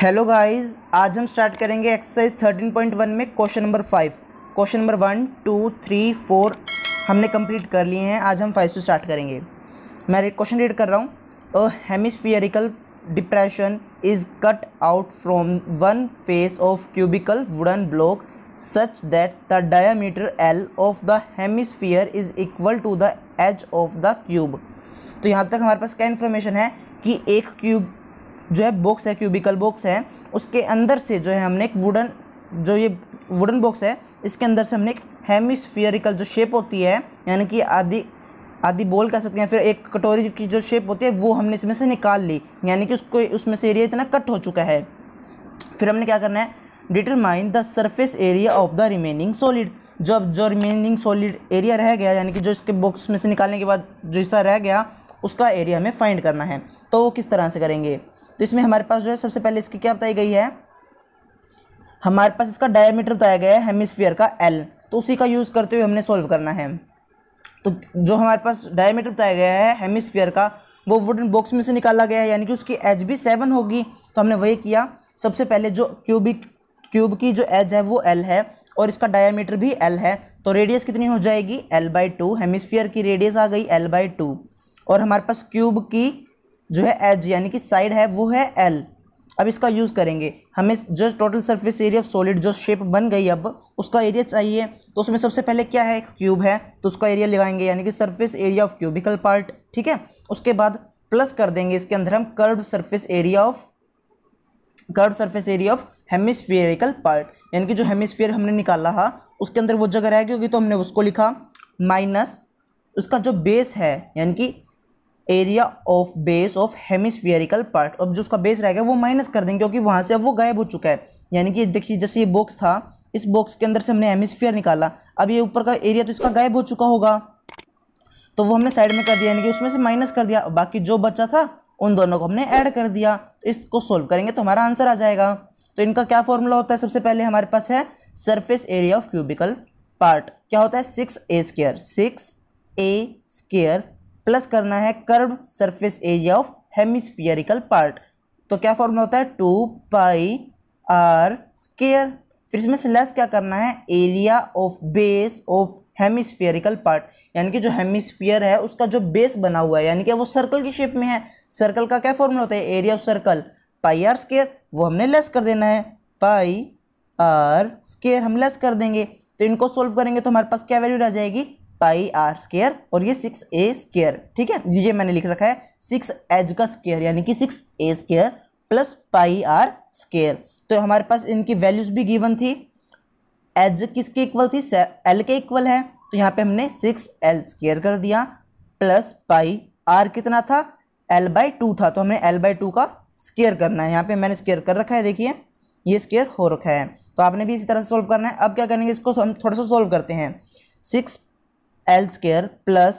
hello guys आज हम start करेंगे एक्सरसाइज थर्टीन पॉइंट वन में question number five question number one two three four हमने complete कर लिए हैं आज हम फाइव से स्टार्ट करेंगे मैं क्वेश्चन रीड कर रहा हूँ a hemispherical depression is cut out from one face of cubical wooden block such that the diameter l of the hemisphere is equal to the edge of the cube तो यहाँ तक हमारे पास क्या information है कि एक क्यूब जो है बॉक्स है क्यूबिकल बॉक्स है उसके अंदर से जो है हमने एक वुडन जो ये वुडन बॉक्स है इसके अंदर से हमने एक हेमिसफियरिकल जो शेप होती है यानी कि आदि आदि बोल कह सकते हैं फिर एक कटोरी की जो शेप होती है वो हमने इसमें से निकाल ली यानी कि उसको उसमें से एरिया इतना कट हो चुका है फिर हमने क्या करना है determine the surface area of the remaining solid जो अब जो रिमेनिंग सॉलिड एरिया रह गया यानी कि जो इसके बॉक्स में से निकालने के बाद जो हिस्सा रह गया उसका एरिया हमें फाइंड करना है तो वो किस तरह से करेंगे तो इसमें हमारे पास जो है सबसे पहले इसकी क्या बताई गई है हमारे पास इसका डायमीटर बताया गया है हेमिसफियर का एल तो उसी का यूज़ करते हुए हमने सोल्व करना है तो जो हमारे पास डायमीटर बताया गया है हेमिसफियर का वो वुडन बॉक्स में से निकाला गया है यानी कि उसकी एज भी सेवन होगी तो हमने वही किया सबसे पहले जो क्यूबिक क्यूब की जो एज है वो एल है और इसका डायामीटर भी एल है तो रेडियस कितनी हो जाएगी एल बाई टू हेमिसफियर की रेडियस आ गई एल बाई टू और हमारे पास क्यूब की जो है एज यानी कि साइड है वो है एल अब इसका यूज़ करेंगे हमें जो total surface area of solid जो शेप बन गई अब उसका एरिया चाहिए तो उसमें सबसे पहले क्या है क्यूब है तो उसका एरिया लगाएंगे यानी कि surface area of cubical part ठीक है उसके बाद प्लस कर देंगे इसके अंदर हम curve surface area of curve surface area of hemispherical part यानी कि जो हेमिसफेयर हमने निकाला है उसके अंदर वो जगह रह गई होगी तो हमने उसको लिखा माइनस उसका जो बेस है यानी कि area of base of hemispherical part अब जो उसका बेस रहेगा वो माइनस कर देंगे क्योंकि वहाँ से अब वो गायब हो चुका है यानी कि देखिए जैसे ये बॉक्स था इस बॉक्स के अंदर से हमने हेमिसफियर निकाला अब ये ऊपर का एरिया तो इसका गायब हो चुका होगा तो वो हमने साइड में कर दिया यानी कि उसमें से माइनस कर दिया बाकी जो बचा था उन दोनों को हमने ऐड कर दिया तो इसको सोल्व करेंगे तो हमारा आंसर आ जाएगा तो इनका क्या फॉर्मूला होता है सबसे पहले हमारे पास है surface area of cubical part क्या होता है six a square six a square plus करना है curve surface area of hemispherical part तो क्या फॉर्मूला होता है टू पाई आर स्केयर फिर इसमें से लेस क्या करना है area of base of hemispherical part यानी कि जो हेमिस्फियर है उसका जो बेस बना हुआ है यानी कि वो सर्कल की शेप में है सर्कल का क्या फॉर्मूला होता है area of circle pi r square वो हमने लेस कर देना है पाई आर स्केयर हम लेस कर देंगे तो इनको सोल्व करेंगे तो हमारे पास क्या वैल्यू रह जाएगी पाई आर स्केयर और ये सिक्स ए स्केयर ठीक है ये मैंने लिख रखा है सिक्स एज का स्केयर यानी कि six a square plus pi r square तो हमारे पास इनकी वैल्यूज भी गिवन थी एच किसके इक्वल थी एल के इक्वल है तो यहाँ पे हमने सिक्स एल स्केयर कर दिया प्लस पाई आर कितना था एल बाई टू था तो हमने एल बाई टू का स्केयर करना है यहाँ पे मैंने स्केयर कर रखा है देखिए ये स्केयर हो रखा है तो आपने भी इसी तरह से सोल्व करना है अब क्या करेंगे इसको हम थोड़ा सा सोल्व करते हैं six l square plus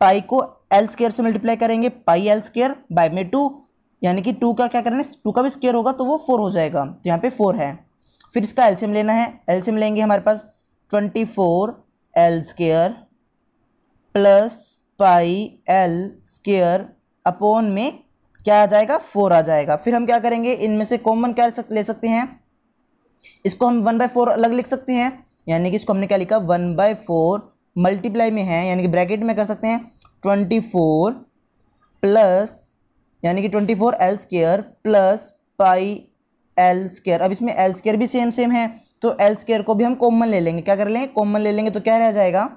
pi को एल स्केयर से मल्टीप्लाई करेंगे पाई एल स्केयर बाई में टू यानी कि टू का क्या है टू का भी स्केयर होगा तो वो फोर हो जाएगा तो यहाँ पे फोर है फिर इसका एल्शियम लेना है एल्शियम लेंगे हमारे पास twenty four l square plus pi l square upon में क्या आ जाएगा फोर आ जाएगा फिर हम क्या करेंगे इनमें से कॉमन क्या ले सकते हैं इसको हम वन बाय फोर अलग लिख सकते हैं यानी कि इसको हमने क्या लिखा वन बाय फोर मल्टीप्लाई में है यानी कि ब्रैकेट में कर सकते हैं ट्वेंटी फोर प्लस यानी कि twenty four l square plus pi l square अब इसमें एल स्केयर भी सेम सेम है तो एल स्केयर को भी हम कॉमन ले लेंगे क्या कर लेंगे कॉमन ले लेंगे तो क्या रह जाएगा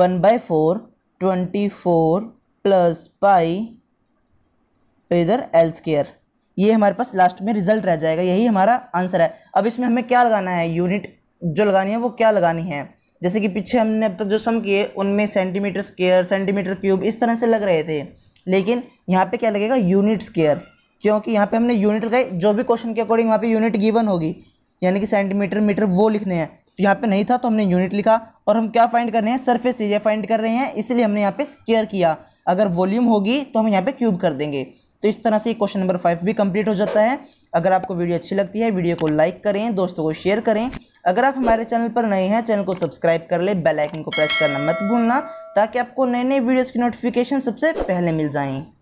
one by four twenty four plus pi इधर एल स्केयर ये हमारे पास लास्ट में रिजल्ट रह जाएगा यही हमारा आंसर है अब इसमें हमें क्या लगाना है यूनिट जो लगानी है वो क्या लगानी है जैसे कि पीछे हमने अब तक जो सम किए उनमें सेंटीमीटर स्केयर सेंटीमीटर क्यूब इस तरह से लग रहे थे लेकिन यहाँ पे क्या लगेगा यूनिट स्केयर क्योंकि यहाँ पे हमने यूनिट लगाई जो भी क्वेश्चन के अकॉर्डिंग वहाँ पे यूनिट गिवन होगी यानी कि सेंटीमीटर मीटर वो लिखने हैं तो यहाँ पे नहीं था तो हमने यूनिट लिखा और हम क्या फाइंड कर रहे हैं सरफेस एरिया फाइंड कर रहे हैं इसलिए हमने यहाँ पे स्केयर किया अगर वॉल्यूम होगी तो हम यहाँ पे क्यूब कर देंगे तो इस तरह से क्वेश्चन नंबर फाइव भी कंप्लीट हो जाता है अगर आपको वीडियो अच्छी लगती है वीडियो को लाइक करें दोस्तों को शेयर करें अगर आप हमारे चैनल पर नए हैं चैनल को सब्सक्राइब कर ले बेलाइकन को प्रेस करना मत भूलना ताकि आपको नए नए वीडियोज़ की नोटिफिकेशन सबसे पहले मिल जाएँ